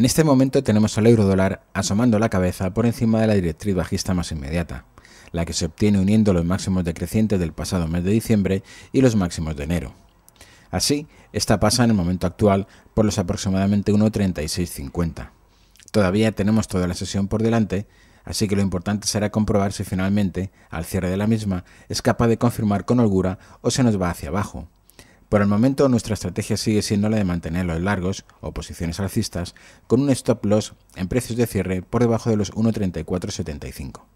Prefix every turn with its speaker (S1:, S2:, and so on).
S1: En este momento tenemos al euro dólar asomando la cabeza por encima de la directriz bajista más inmediata, la que se obtiene uniendo los máximos decrecientes del pasado mes de diciembre y los máximos de enero. Así, esta pasa en el momento actual por los aproximadamente 1.3650. Todavía tenemos toda la sesión por delante, así que lo importante será comprobar si finalmente, al cierre de la misma, es capaz de confirmar con holgura o se nos va hacia abajo, por el momento nuestra estrategia sigue siendo la de mantener los largos o posiciones alcistas con un stop loss en precios de cierre por debajo de los 1.3475.